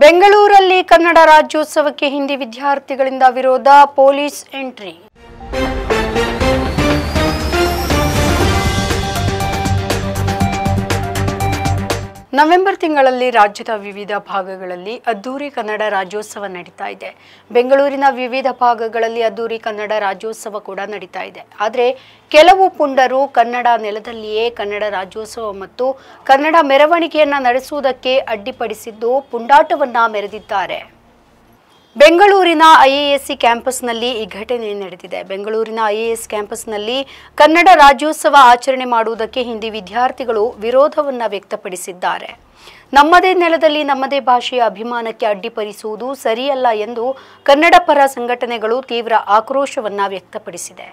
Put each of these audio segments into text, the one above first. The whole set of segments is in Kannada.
ಬೆಂಗಳೂರಲ್ಲಿ ಕನ್ನಡ ರಾಜ್ಯೋತ್ಸವಕ್ಕೆ ಹಿಂದಿ ವಿದ್ಯಾರ್ಥಿಗಳಿಂದ ವಿರೋಧ ಪೊಲೀಸ್ ಎಂಟ್ರಿ ನವೆಂಬರ್ ತಿಂಗಳಲ್ಲಿ ರಾಜ್ಯದ ವಿವಿಧ ಭಾಗಗಳಲ್ಲಿ ಅದ್ದೂರಿ ಕನ್ನಡ ರಾಜ್ಯೋತ್ಸವ ನಡೀತಾ ಇದೆ ಬೆಂಗಳೂರಿನ ವಿವಿಧ ಭಾಗಗಳಲ್ಲಿ ಅದ್ದೂರಿ ಕನ್ನಡ ರಾಜ್ಯೋತ್ಸವ ಕೂಡ ನಡೀತಾ ಇದೆ ಆದರೆ ಕೆಲವು ಪುಂಡರು ಕನ್ನಡ ನೆಲದಲ್ಲಿಯೇ ಕನ್ನಡ ರಾಜ್ಯೋತ್ಸವ ಮತ್ತು ಕನ್ನಡ ಮೆರವಣಿಗೆಯನ್ನು ನಡೆಸುವುದಕ್ಕೆ ಅಡ್ಡಿಪಡಿಸಿದ್ದು ಪುಂಡಾಟವನ್ನು ಮೆರೆದಿದ್ದಾರೆ ಬೆಂಗಳೂರಿನ ಐಎಎಸ್ಸಿ ಕ್ಯಾಂಪಸ್ನಲ್ಲಿ ಈ ಘಟನೆ ನಡೆದಿದೆ ಬೆಂಗಳೂರಿನ ಐಎಎಸ್ ಕ್ಯಾಂಪಸ್ನಲ್ಲಿ ಕನ್ನಡ ರಾಜ್ಯೋತ್ಸವ ಆಚರಣೆ ಮಾಡುವುದಕ್ಕೆ ಹಿಂದಿ ವಿದ್ಯಾರ್ಥಿಗಳು ವಿರೋಧವನ್ನು ವ್ಯಕ್ತಪಡಿಸಿದ್ದಾರೆ ನಮ್ಮದೇ ನೆಲದಲ್ಲಿ ನಮ್ಮದೇ ಭಾಷೆಯ ಅಭಿಮಾನಕ್ಕೆ ಅಡ್ಡಿಪಡಿಸುವುದು ಸರಿಯಲ್ಲ ಎಂದು ಕನ್ನಡ ಪರ ಸಂಘಟನೆಗಳು ತೀವ್ರ ಆಕ್ರೋಶವನ್ನು ವ್ಯಕ್ತಪಡಿಸಿದೆ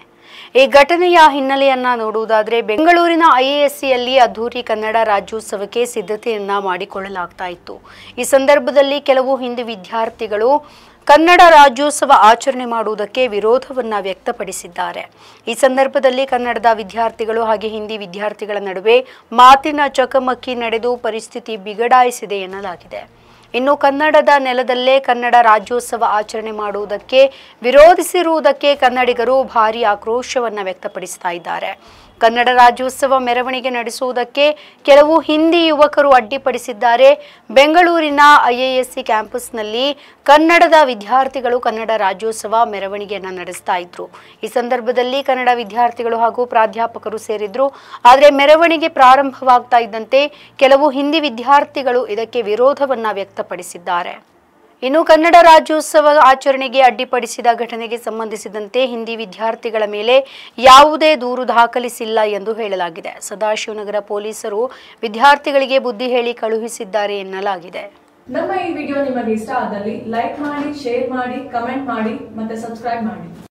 ಈ ಘಟನೆಯ ಹಿನ್ನೆಲೆಯನ್ನ ನೋಡುವುದಾದ್ರೆ ಬೆಂಗಳೂರಿನ ಐಎಎಸ್ಸಿಯಲ್ಲಿ ಅದ್ಧೂರಿ ಕನ್ನಡ ರಾಜ್ಯೋತ್ಸವಕ್ಕೆ ಸಿದ್ಧತೆಯನ್ನ ಮಾಡಿಕೊಳ್ಳಲಾಗ್ತಾ ಇತ್ತು ಈ ಸಂದರ್ಭದಲ್ಲಿ ಕೆಲವು ಹಿಂದಿ ವಿದ್ಯಾರ್ಥಿಗಳು ಕನ್ನಡ ರಾಜ್ಯೋತ್ಸವ ಆಚರಣೆ ಮಾಡುವುದಕ್ಕೆ ವಿರೋಧವನ್ನು ವ್ಯಕ್ತಪಡಿಸಿದ್ದಾರೆ ಈ ಸಂದರ್ಭದಲ್ಲಿ ಕನ್ನಡದ ವಿದ್ಯಾರ್ಥಿಗಳು ಹಾಗೆ ಹಿಂದಿ ವಿದ್ಯಾರ್ಥಿಗಳ ನಡುವೆ ಮಾತಿನ ಚಕಮಕಿ ನಡೆದು ಪರಿಸ್ಥಿತಿ ಬಿಗಡಾಯಿಸಿದೆ ಎನ್ನಲಾಗಿದೆ ಇನ್ನು ಕನ್ನಡದ ನೆಲದಲ್ಲೇ ಕನ್ನಡ ರಾಜ್ಯೋತ್ಸವ ಆಚರಣೆ ಮಾಡುವುದಕ್ಕೆ ವಿರೋಧಿಸಿರುವುದಕ್ಕೆ ಕನ್ನಡಿಗರು ಭಾರೀ ಆಕ್ರೋಶವನ್ನು ವ್ಯಕ್ತಪಡಿಸ್ತಾ ಇದ್ದಾರೆ ಕನ್ನಡ ರಾಜ್ಯೋತ್ಸವ ಮೆರವಣಿಗೆ ನಡೆಸುವುದಕ್ಕೆ ಕೆಲವು ಹಿಂದಿ ಯುವಕರು ಅಡ್ಡಿಪಡಿಸಿದ್ದಾರೆ ಬೆಂಗಳೂರಿನ ಐಎಎಸ್ಸಿ ಕ್ಯಾಂಪಸ್ನಲ್ಲಿ ಕನ್ನಡದ ವಿದ್ಯಾರ್ಥಿಗಳು ಕನ್ನಡ ರಾಜ್ಯೋತ್ಸವ ಮೆರವಣಿಗೆಯನ್ನು ನಡೆಸ್ತಾ ಇದ್ರು ಈ ಸಂದರ್ಭದಲ್ಲಿ ಕನ್ನಡ ವಿದ್ಯಾರ್ಥಿಗಳು ಹಾಗೂ ಪ್ರಾಧ್ಯಾಪಕರು ಸೇರಿದ್ರು ಆದರೆ ಮೆರವಣಿಗೆ ಪ್ರಾರಂಭವಾಗ್ತಾ ಇದ್ದಂತೆ ಕೆಲವು ಹಿಂದಿ ವಿದ್ಯಾರ್ಥಿಗಳು ಇದಕ್ಕೆ ವಿರೋಧವನ್ನು ವ್ಯಕ್ತಪಡಿಸಿದ್ದಾರೆ ಇನ್ನು ಕನ್ನಡ ರಾಜ್ಯೋತ್ಸವ ಆಚರಣೆಗೆ ಅಡ್ಡಿಪಡಿಸಿದ ಘಟನೆಗೆ ಸಂಬಂಧಿಸಿದಂತೆ ಹಿಂದಿ ವಿದ್ಯಾರ್ಥಿಗಳ ಮೇಲೆ ಯಾವುದೇ ದೂರು ದಾಖಲಿಸಿಲ್ಲ ಎಂದು ಹೇಳಲಾಗಿದೆ ಸದಾಶಿವನಗರ ಪೊಲೀಸರು ವಿದ್ಯಾರ್ಥಿಗಳಿಗೆ ಬುದ್ಧಿ ಹೇಳಿ ಕಳುಹಿಸಿದ್ದಾರೆ ಎನ್ನಲಾಗಿದೆ ನಮ್ಮ ಈ ವಿಡಿಯೋ ನಿಮಗೆ ಇಷ್ಟ ಆದಲ್ಲಿ ಲೈಕ್ ಮಾಡಿ ಶೇರ್ ಮಾಡಿ ಕಮೆಂಟ್ ಮಾಡಿ ಮತ್ತೆ ಸಬ್ಸ್ಕ್ರೈಬ್ ಮಾಡಿ